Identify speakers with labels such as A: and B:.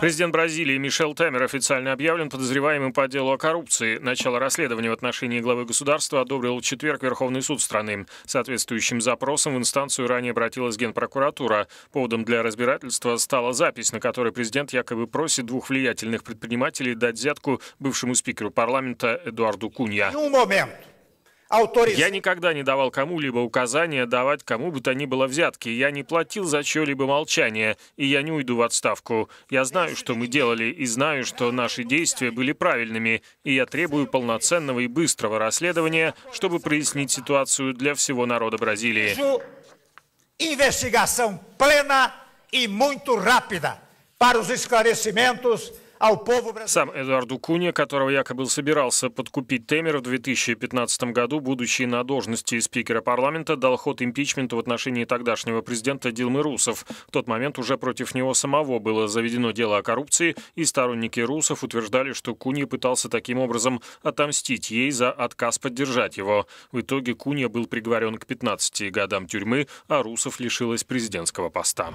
A: Президент Бразилии Мишель Темер официально объявлен подозреваемым по делу о коррупции. Начало расследования в отношении главы государства одобрил в четверг Верховный суд страны. Соответствующим запросом в инстанцию ранее обратилась Генпрокуратура. Поводом для разбирательства стала запись, на которой президент якобы просит двух влиятельных предпринимателей дать взятку бывшему спикеру парламента Эдуарду Кунья. Ауторизм. Я никогда не давал кому-либо указания давать кому бы то ни было взятки. Я не платил за чье-либо молчание, и я не уйду в отставку. Я знаю, что мы делали, и знаю, что наши действия были правильными, и я требую полноценного и быстрого расследования, чтобы прояснить ситуацию для всего народа Бразилии.
B: Investigação plena e muito rápida para os esclarecimentos
A: сам Эдуарду Куни, которого якобы собирался подкупить Темер в 2015 году, будучи на должности спикера парламента, дал ход импичменту в отношении тогдашнего президента Дилмы Русов. В тот момент уже против него самого было заведено дело о коррупции, и сторонники Русов утверждали, что Куни пытался таким образом отомстить ей за отказ поддержать его. В итоге Куни был приговорен к 15 годам тюрьмы, а Русов лишилась президентского поста.